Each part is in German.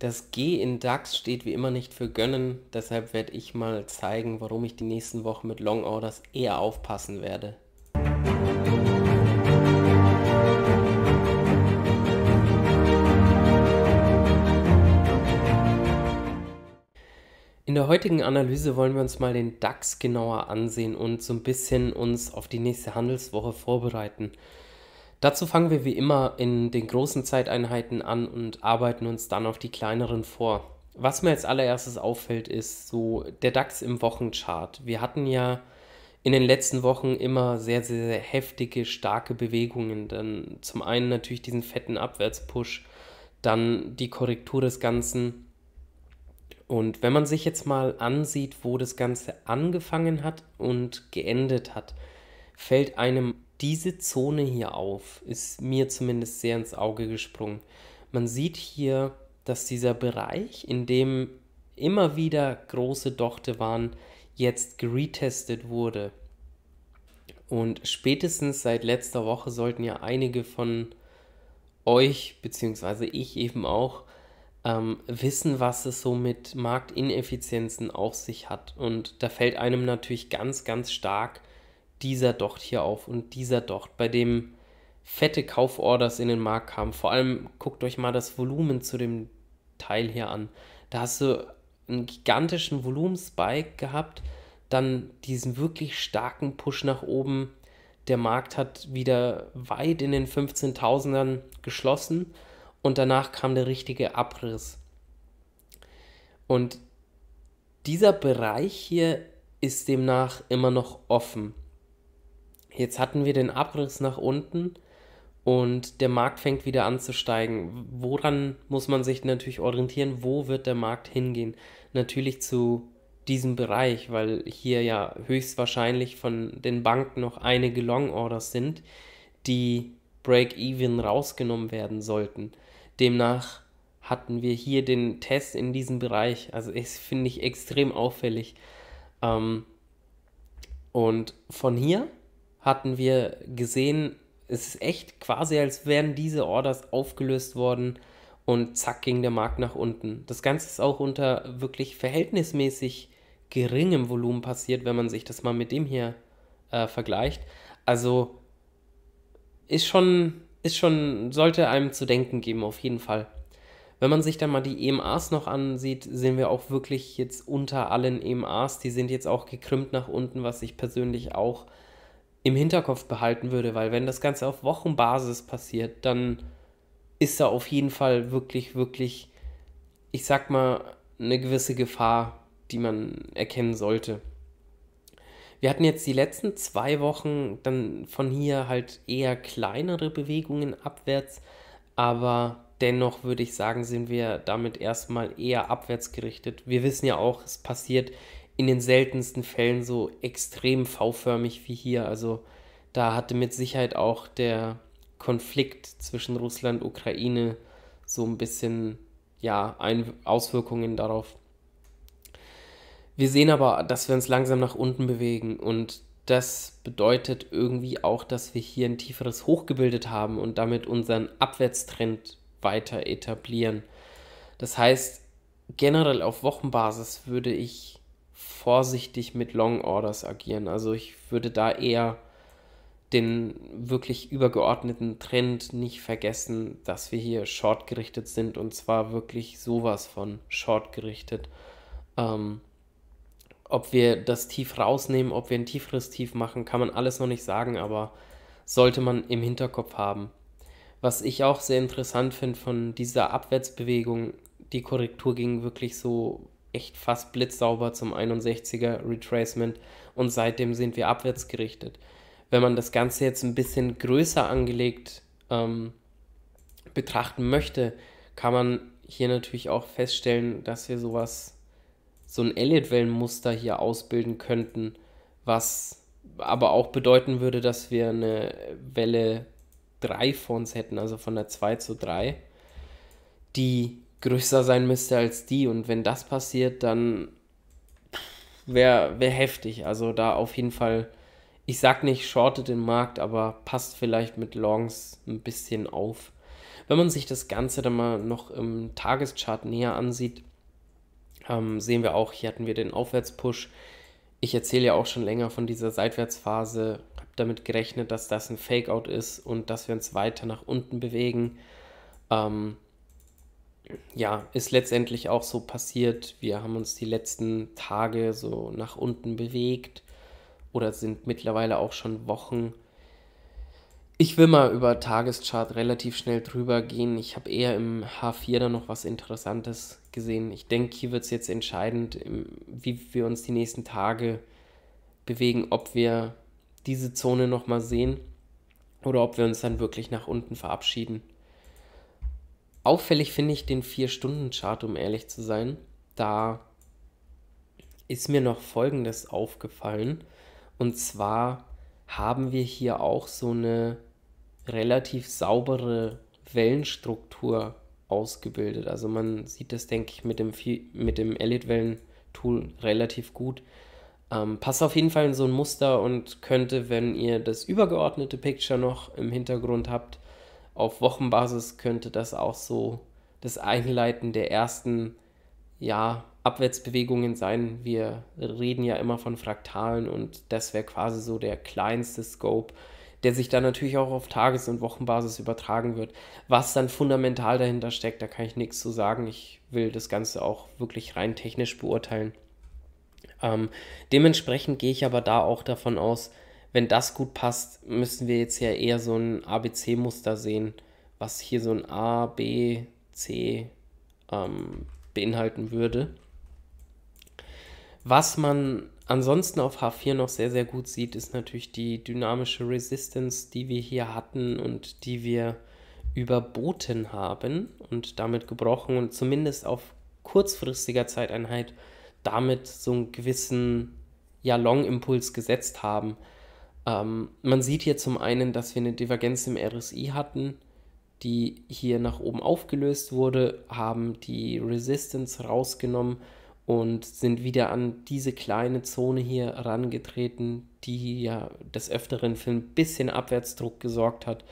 Das G in DAX steht wie immer nicht für gönnen, deshalb werde ich mal zeigen, warum ich die nächsten Wochen mit Long Orders eher aufpassen werde. In der heutigen Analyse wollen wir uns mal den DAX genauer ansehen und so ein bisschen uns auf die nächste Handelswoche vorbereiten. Dazu fangen wir wie immer in den großen Zeiteinheiten an und arbeiten uns dann auf die kleineren vor. Was mir als allererstes auffällt, ist so der DAX im Wochenchart. Wir hatten ja in den letzten Wochen immer sehr, sehr, sehr heftige, starke Bewegungen. Dann zum einen natürlich diesen fetten Abwärtspush, dann die Korrektur des Ganzen. Und wenn man sich jetzt mal ansieht, wo das Ganze angefangen hat und geendet hat, fällt einem diese Zone hier auf ist mir zumindest sehr ins Auge gesprungen. Man sieht hier, dass dieser Bereich, in dem immer wieder große Dochte waren, jetzt geretestet wurde. Und spätestens seit letzter Woche sollten ja einige von euch, beziehungsweise ich eben auch, ähm, wissen, was es so mit Marktineffizienzen auf sich hat. Und da fällt einem natürlich ganz, ganz stark dieser Docht hier auf und dieser Docht, bei dem fette Kauforders in den Markt kamen. Vor allem guckt euch mal das Volumen zu dem Teil hier an. Da hast du einen gigantischen Volumenspike gehabt, dann diesen wirklich starken Push nach oben. Der Markt hat wieder weit in den 15.000ern geschlossen und danach kam der richtige Abriss. Und dieser Bereich hier ist demnach immer noch offen. Jetzt hatten wir den Abriss nach unten und der Markt fängt wieder an zu steigen. Woran muss man sich natürlich orientieren? Wo wird der Markt hingehen? Natürlich zu diesem Bereich, weil hier ja höchstwahrscheinlich von den Banken noch einige Long Orders sind, die Break-Even rausgenommen werden sollten. Demnach hatten wir hier den Test in diesem Bereich. Also es finde ich extrem auffällig. Ähm, und von hier hatten wir gesehen, es ist echt quasi, als wären diese Orders aufgelöst worden und zack ging der Markt nach unten. Das Ganze ist auch unter wirklich verhältnismäßig geringem Volumen passiert, wenn man sich das mal mit dem hier äh, vergleicht. Also ist schon, ist schon, sollte einem zu denken geben, auf jeden Fall. Wenn man sich dann mal die EMAs noch ansieht, sehen wir auch wirklich jetzt unter allen EMAs, die sind jetzt auch gekrümmt nach unten, was ich persönlich auch im Hinterkopf behalten würde, weil wenn das Ganze auf Wochenbasis passiert, dann ist da auf jeden Fall wirklich, wirklich, ich sag mal, eine gewisse Gefahr, die man erkennen sollte. Wir hatten jetzt die letzten zwei Wochen dann von hier halt eher kleinere Bewegungen abwärts, aber dennoch würde ich sagen, sind wir damit erstmal eher abwärts gerichtet. Wir wissen ja auch, es passiert in den seltensten Fällen so extrem V-förmig wie hier. Also da hatte mit Sicherheit auch der Konflikt zwischen Russland und Ukraine so ein bisschen ja, ein Auswirkungen darauf. Wir sehen aber, dass wir uns langsam nach unten bewegen und das bedeutet irgendwie auch, dass wir hier ein tieferes Hoch gebildet haben und damit unseren Abwärtstrend weiter etablieren. Das heißt, generell auf Wochenbasis würde ich vorsichtig mit Long Orders agieren. Also ich würde da eher den wirklich übergeordneten Trend nicht vergessen, dass wir hier short gerichtet sind und zwar wirklich sowas von short gerichtet. Ähm, ob wir das Tief rausnehmen, ob wir ein tieferes Tief machen, kann man alles noch nicht sagen, aber sollte man im Hinterkopf haben. Was ich auch sehr interessant finde von dieser Abwärtsbewegung, die Korrektur ging wirklich so echt fast blitzsauber zum 61er Retracement und seitdem sind wir abwärts gerichtet. Wenn man das Ganze jetzt ein bisschen größer angelegt ähm, betrachten möchte, kann man hier natürlich auch feststellen, dass wir sowas, so ein Elliott-Wellenmuster hier ausbilden könnten, was aber auch bedeuten würde, dass wir eine Welle 3 vor uns hätten, also von der 2 zu 3, die größer sein müsste als die. Und wenn das passiert, dann wäre wär heftig. Also da auf jeden Fall, ich sag nicht, shortet den Markt, aber passt vielleicht mit Longs ein bisschen auf. Wenn man sich das Ganze dann mal noch im Tageschart näher ansieht, ähm, sehen wir auch, hier hatten wir den Aufwärtspush. Ich erzähle ja auch schon länger von dieser Seitwärtsphase, habe damit gerechnet, dass das ein Fakeout ist und dass wir uns weiter nach unten bewegen. Ähm, ja, ist letztendlich auch so passiert. Wir haben uns die letzten Tage so nach unten bewegt oder sind mittlerweile auch schon Wochen. Ich will mal über Tageschart relativ schnell drüber gehen. Ich habe eher im H4 da noch was Interessantes gesehen. Ich denke, hier wird es jetzt entscheidend, wie wir uns die nächsten Tage bewegen, ob wir diese Zone nochmal sehen oder ob wir uns dann wirklich nach unten verabschieden. Auffällig finde ich den 4-Stunden-Chart, um ehrlich zu sein. Da ist mir noch Folgendes aufgefallen. Und zwar haben wir hier auch so eine relativ saubere Wellenstruktur ausgebildet. Also man sieht das, denke ich, mit dem, mit dem Elite-Wellen-Tool relativ gut. Ähm, passt auf jeden Fall in so ein Muster und könnte, wenn ihr das übergeordnete Picture noch im Hintergrund habt, auf Wochenbasis könnte das auch so das Einleiten der ersten ja, Abwärtsbewegungen sein. Wir reden ja immer von Fraktalen und das wäre quasi so der kleinste Scope, der sich dann natürlich auch auf Tages- und Wochenbasis übertragen wird. Was dann fundamental dahinter steckt, da kann ich nichts zu sagen. Ich will das Ganze auch wirklich rein technisch beurteilen. Ähm, dementsprechend gehe ich aber da auch davon aus, wenn das gut passt, müssen wir jetzt ja eher so ein ABC-Muster sehen, was hier so ein A, B, C ähm, beinhalten würde. Was man ansonsten auf H4 noch sehr, sehr gut sieht, ist natürlich die dynamische Resistance, die wir hier hatten und die wir überboten haben und damit gebrochen und zumindest auf kurzfristiger Zeiteinheit damit so einen gewissen ja, Long-Impuls gesetzt haben. Ähm, man sieht hier zum einen, dass wir eine Divergenz im RSI hatten, die hier nach oben aufgelöst wurde, haben die Resistance rausgenommen und sind wieder an diese kleine Zone hier rangetreten, die ja des Öfteren für ein bisschen Abwärtsdruck gesorgt hat.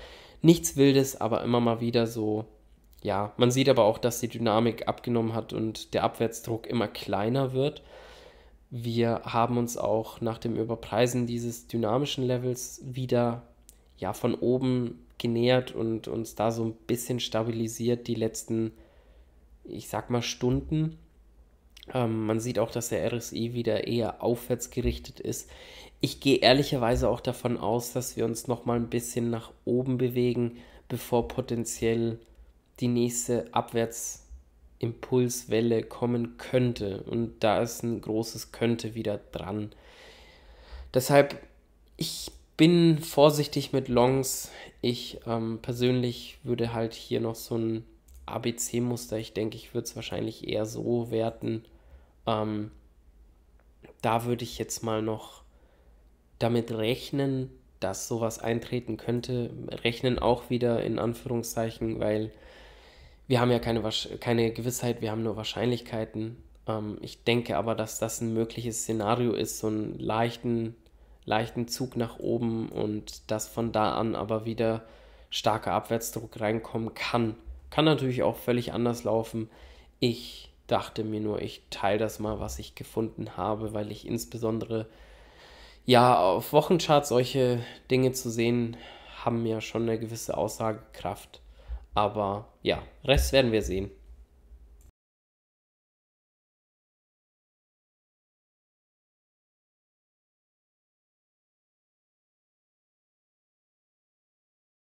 Nichts Wildes, aber immer mal wieder so. Ja, man sieht aber auch, dass die Dynamik abgenommen hat und der Abwärtsdruck immer kleiner wird. Wir haben uns auch nach dem Überpreisen dieses dynamischen Levels wieder ja, von oben genähert und uns da so ein bisschen stabilisiert die letzten, ich sag mal, Stunden. Ähm, man sieht auch, dass der RSI wieder eher aufwärts gerichtet ist. Ich gehe ehrlicherweise auch davon aus, dass wir uns nochmal ein bisschen nach oben bewegen, bevor potenziell die nächste Abwärts- Impulswelle kommen könnte. Und da ist ein großes könnte wieder dran. Deshalb, ich bin vorsichtig mit Longs. Ich ähm, persönlich würde halt hier noch so ein ABC-Muster, ich denke, ich würde es wahrscheinlich eher so werten. Ähm, da würde ich jetzt mal noch damit rechnen, dass sowas eintreten könnte. Rechnen auch wieder in Anführungszeichen, weil wir haben ja keine, keine Gewissheit, wir haben nur Wahrscheinlichkeiten. Ähm, ich denke aber, dass das ein mögliches Szenario ist, so einen leichten, leichten Zug nach oben und dass von da an aber wieder starker Abwärtsdruck reinkommen kann. Kann natürlich auch völlig anders laufen. Ich dachte mir nur, ich teile das mal, was ich gefunden habe, weil ich insbesondere ja auf Wochencharts solche Dinge zu sehen haben ja schon eine gewisse Aussagekraft. Aber ja, Rest werden wir sehen.